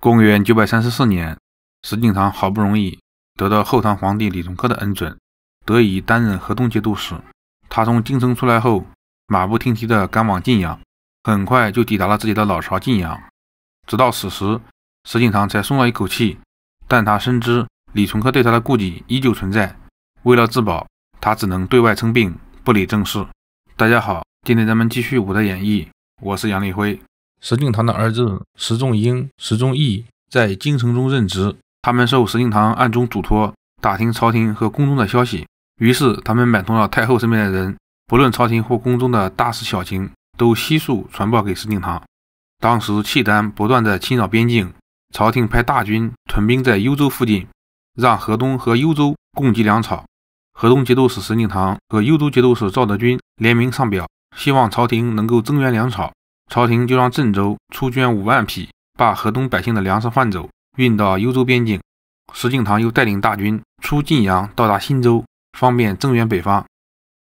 公元九百三十四年，石敬瑭好不容易得到后唐皇帝李隆科的恩准，得以担任河东节度使。他从京城出来后，马不停蹄地赶往晋阳，很快就抵达了自己的老巢晋阳。直到此时，石敬瑭才松了一口气，但他深知李存珂对他的顾忌依旧存在。为了自保，他只能对外称病，不理政事。大家好，今天咱们继续《武德演义》，我是杨立辉。石敬瑭的儿子石重英、石重义在京城中任职，他们受石敬瑭暗中嘱托，打听朝廷和宫中的消息。于是，他们买通了太后身边的人，不论朝廷或宫中的大事小情，都悉数传报给石敬瑭。当时，契丹不断在侵扰边境，朝廷派大军屯兵在幽州附近，让河东和幽州供给粮草。河东节度使石敬瑭和幽州节度使赵德军联名上表，希望朝廷能够增援粮草。朝廷就让郑州出捐五万匹，把河东百姓的粮食换走，运到幽州边境。石敬瑭又带领大军出晋阳，到达忻州，方便增援北方。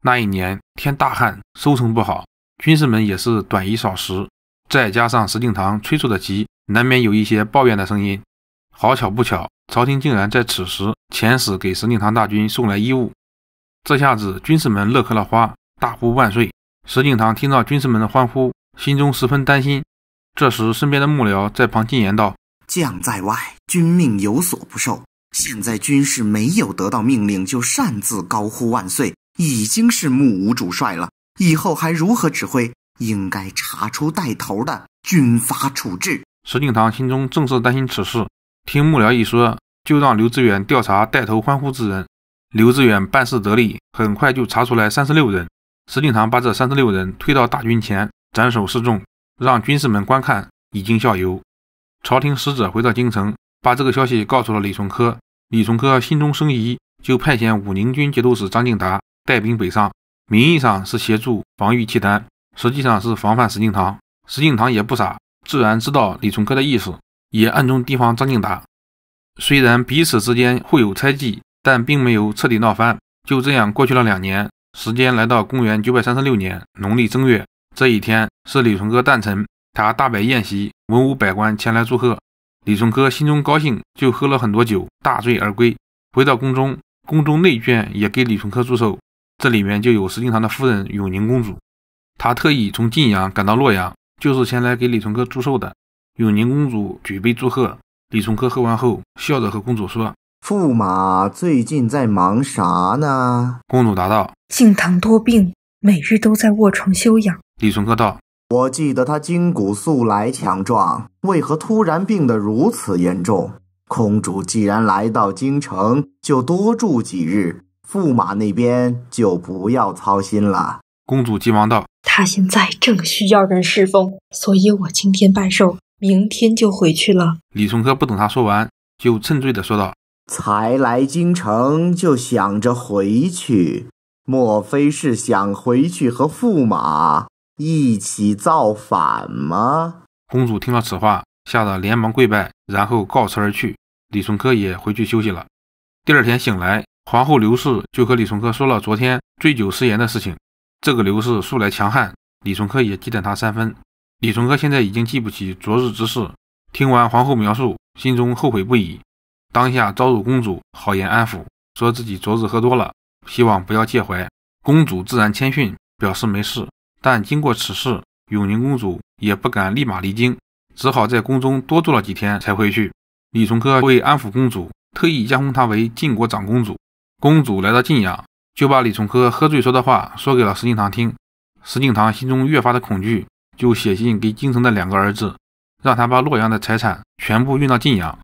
那一年天大旱，收成不好，军士们也是短衣少食，再加上石敬瑭催促的急，难免有一些抱怨的声音。好巧不巧，朝廷竟然在此时遣使给石敬瑭大军送来衣物，这下子军士们乐开了花，大呼万岁。石敬瑭听到军士们的欢呼。心中十分担心，这时身边的幕僚在旁进言道：“将在外，君命有所不受。现在军士没有得到命令就擅自高呼万岁，已经是目无主帅了，以后还如何指挥？应该查出带头的，军法处置。”石敬瑭心中正是担心此事，听幕僚一说，就让刘志远调查带头欢呼之人。刘志远办事得力，很快就查出来三十六人。石敬瑭把这三十六人推到大军前。斩首示众，让军士们观看，以儆效尤。朝廷使者回到京城，把这个消息告诉了李崇科。李崇科心中生疑，就派遣武宁军节度使张敬达带兵北上，名义上是协助防御契丹，实际上是防范石敬瑭。石敬瑭也不傻，自然知道李崇科的意思，也暗中提防张敬达。虽然彼此之间互有猜忌，但并没有彻底闹翻。就这样过去了两年，时间来到公元936年农历正月。这一天是李崇科诞辰，他大摆宴席，文武百官前来祝贺。李崇科心中高兴，就喝了很多酒，大醉而归。回到宫中，宫中内眷也给李崇科祝寿，这里面就有石敬瑭的夫人永宁公主。她特意从晋阳赶到洛阳，就是前来给李崇科祝寿的。永宁公主举杯祝贺，李崇科喝完后，笑着和公主说：“驸马最近在忙啥呢？”公主答道：“敬唐多病。”每日都在卧床休养。李存科道：“我记得他筋骨素来强壮，为何突然病得如此严重？”公主既然来到京城，就多住几日，驸马那边就不要操心了。公主急忙道：“他现在正需要人侍奉，所以我今天拜寿，明天就回去了。”李存科不等他说完，就趁醉的说道：“才来京城就想着回去。”莫非是想回去和驸马一起造反吗？公主听到此话，吓得连忙跪拜，然后告辞而去。李崇科也回去休息了。第二天醒来，皇后刘氏就和李崇科说了昨天醉酒失言的事情。这个刘氏素来强悍，李崇科也忌惮他三分。李崇科现在已经记不起昨日之事，听完皇后描述，心中后悔不已，当下招入公主，好言安抚，说自己昨日喝多了。希望不要介怀，公主自然谦逊，表示没事。但经过此事，永宁公主也不敢立马离京，只好在宫中多住了几天才回去。李重科为安抚公主，特意加封她为晋国长公主。公主来到晋阳，就把李重科喝醉说的话说给了石敬瑭听。石敬瑭心中越发的恐惧，就写信给京城的两个儿子，让他把洛阳的财产全部运到晋阳，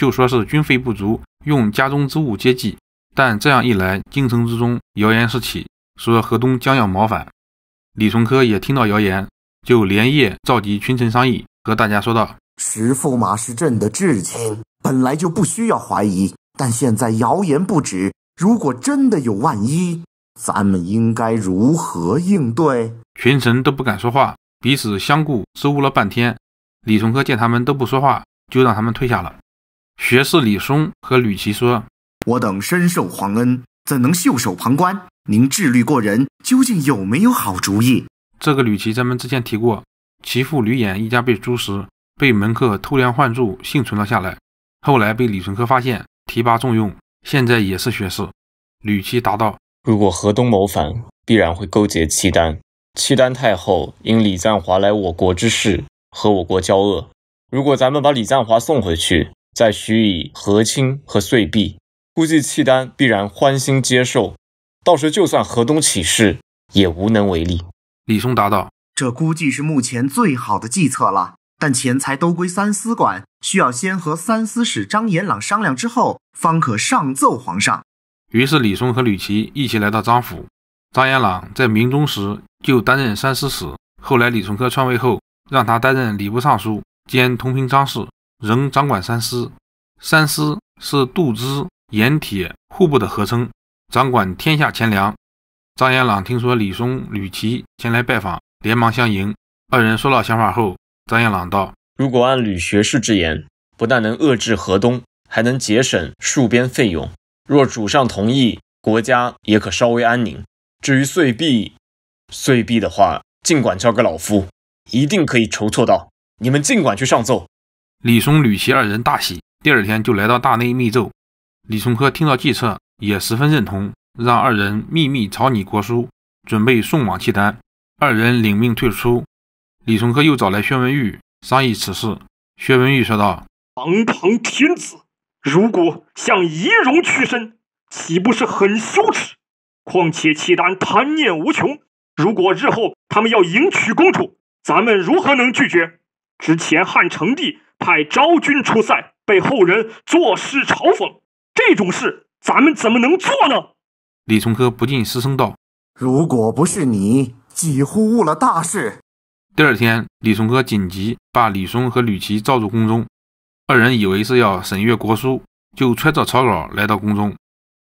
就说是军费不足，用家中之物接济。但这样一来，京城之中谣言四起，说河东将要谋反。李崇珂也听到谣言，就连夜召集群臣商议，和大家说道：“石驸马是朕的至亲，本来就不需要怀疑。但现在谣言不止，如果真的有万一，咱们应该如何应对？”群臣都不敢说话，彼此相顾，支吾了半天。李崇珂见他们都不说话，就让他们退下了。学士李松和吕琦说。我等深受皇恩，怎能袖手旁观？您智虑过人，究竟有没有好主意？这个吕琦，咱们之前提过，其父吕衍一家被诛时，被门客偷梁换柱幸存了下来，后来被李淳科发现提拔重用，现在也是学士。吕琦答道：“如果河东谋反，必然会勾结契丹。契丹太后因李赞华来我国之事和我国交恶，如果咱们把李赞华送回去，再许以和亲和岁币。”估计契丹必然欢心接受，到时就算河东起事，也无能为力。李松答道：“这估计是目前最好的计策了，但钱财都归三司管，需要先和三司使张延朗商量之后，方可上奏皇上。”于是李松和吕琦一起来到张府。张延朗在明中时就担任三司使，后来李重科篡位后，让他担任礼部尚书兼同平章事，仍掌管三司。三司是杜支、盐铁户部的合称，掌管天下钱粮。张延朗听说李松、吕琦前来拜访，连忙相迎。二人说到想法后，张延朗道：“如果按吕学士之言，不但能遏制河东，还能节省戍边费用。若主上同意，国家也可稍微安宁。至于碎币，碎币的话，尽管交给老夫，一定可以筹措到。你们尽管去上奏。”李松、吕琦二人大喜，第二天就来到大内密奏。李崇科听到计策，也十分认同，让二人秘密草拟国书，准备送往契丹。二人领命退出。李崇科又找来薛文玉商议此事。薛文玉说道：“堂堂天子，如果向仪容屈身，岂不是很羞耻？况且契丹贪念无穷，如果日后他们要迎娶公主，咱们如何能拒绝？之前汉成帝派昭君出塞，被后人作诗嘲讽。”这种事咱们怎么能做呢？李崇科不禁失声道：“如果不是你，几乎误了大事。”第二天，李崇科紧急把李松和吕琦召入宫中，二人以为是要审阅国书，就揣着草稿来到宫中。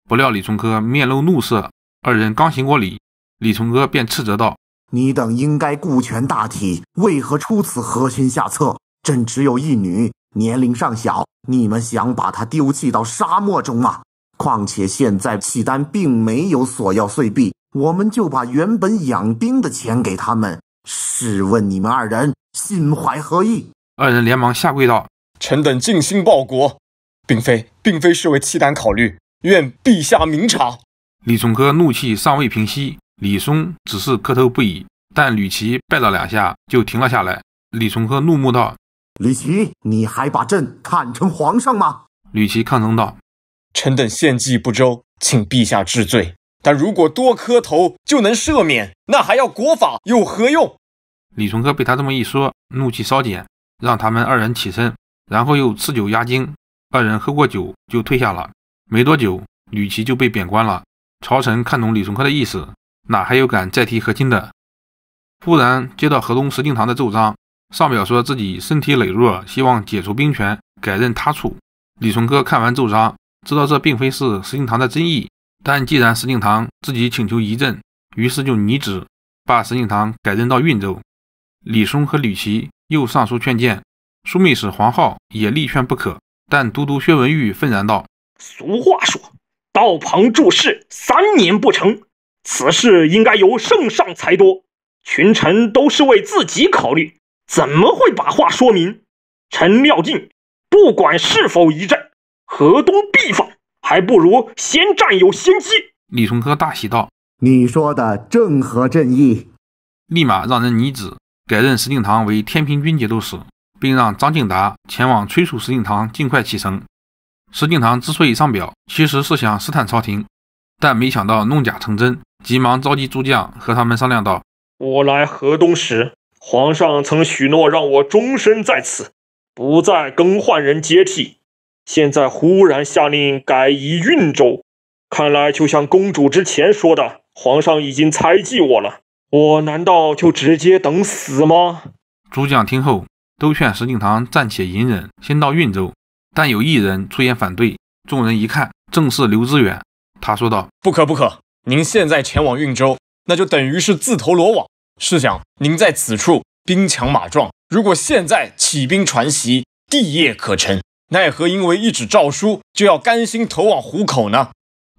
不料李崇科面露怒色，二人刚行过礼，李崇科便斥责道：“你等应该顾全大体，为何出此核心下策？朕只有一女。”年龄尚小，你们想把他丢弃到沙漠中吗？况且现在契丹并没有索要碎币，我们就把原本养兵的钱给他们。试问你们二人心怀何意？二人连忙下跪道：“臣等尽心报国，并非并非是为契丹考虑，愿陛下明察。”李崇科怒气尚未平息，李松只是磕头不已，但吕琦拜了两下就停了下来。李崇科怒目道。吕琦，你还把朕看成皇上吗？吕琦抗争道：“臣等献计不周，请陛下治罪。但如果多磕头就能赦免，那还要国法有何用？”李崇科被他这么一说，怒气稍减，让他们二人起身，然后又赐酒压惊。二人喝过酒就退下了。没多久，吕琦就被贬官了。朝臣看懂李崇科的意思，哪还有敢再提和亲的？忽然接到河东石敬瑭的奏章。上表说自己身体羸弱，希望解除兵权，改任他处。李崇珂看完奏章，知道这并非是石敬瑭的真意，但既然石敬瑭自己请求一镇，于是就拟旨把石敬瑭改任到运州。李松和吕琦又上书劝谏，枢密使黄浩也力劝不可，但都督薛文玉愤然道：“俗话说，道旁注室三年不成，此事应该由圣上裁夺，群臣都是为自己考虑。”怎么会把话说明？臣料定，不管是否一战，河东必反，还不如先占有先机。李崇科大喜道：“你说的正合朕意。”立马让人拟旨，改任石敬瑭为天平军节度使，并让张敬达前往催促石敬瑭尽快启程。石敬瑭之所以上表，其实是想试探朝廷，但没想到弄假成真，急忙召集诸将和他们商量道：“我来河东时。”皇上曾许诺让我终身在此，不再更换人接替。现在忽然下令改移运州，看来就像公主之前说的，皇上已经猜忌我了。我难道就直接等死吗？诸将听后，都劝石敬瑭暂且隐忍，先到运州。但有一人出言反对，众人一看，正是刘知远。他说道：“不可不可，您现在前往运州，那就等于是自投罗网。”试想，您在此处兵强马壮，如果现在起兵传檄，帝业可成。奈何因为一纸诏书，就要甘心投往虎口呢？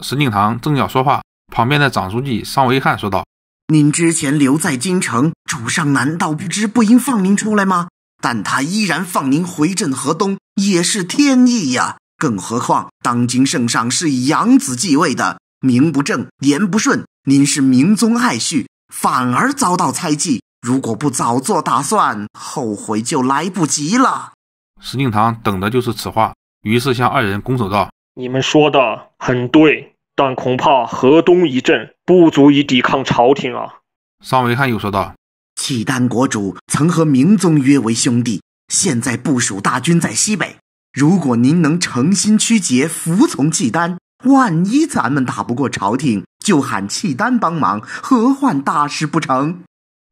石敬瑭正要说话，旁边的长书记桑维汉说道：“您之前留在京城，主上难道不知不应放您出来吗？但他依然放您回镇河东，也是天意呀。更何况当今圣上是养子继位的，名不正言不顺，您是明宗爱婿。”反而遭到猜忌。如果不早做打算，后悔就来不及了。石敬瑭等的就是此话，于是向二人拱手道：“你们说的很对，但恐怕河东一镇不足以抵抗朝廷啊。”桑维汉又说道：“契丹国主曾和明宗约为兄弟，现在部署大军在西北。如果您能诚心屈节，服从契丹，万一咱们打不过朝廷。”就喊契丹帮忙，何患大事不成？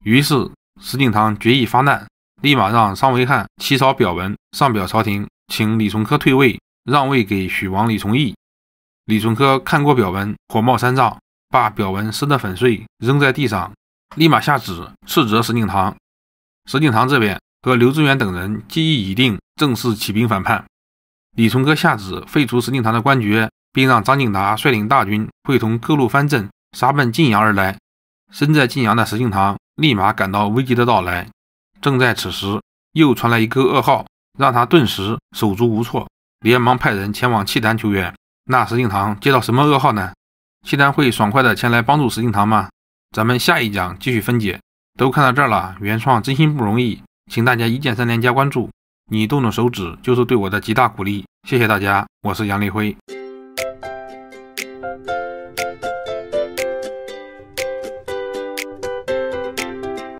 于是石敬瑭决意发难，立马让桑维汉起草表文，上表朝廷，请李从珂退位，让位给许王李崇义。李从珂看过表文，火冒三丈，把表文撕得粉碎，扔在地上，立马下旨斥责石敬瑭。石敬瑭这边和刘知远等人计议已定，正式起兵反叛。李从珂下旨废除石敬瑭的官爵。并让张景达率领大军，会同各路藩镇杀奔晋阳而来。身在晋阳的石敬瑭立马感到危机的到来。正在此时，又传来一个噩耗，让他顿时手足无措，连忙派人前往契丹求援。那石敬瑭接到什么噩耗呢？契丹会爽快的前来帮助石敬瑭吗？咱们下一讲继续分解。都看到这儿了，原创真心不容易，请大家一键三连加关注，你动动手指就是对我的极大鼓励，谢谢大家，我是杨立辉。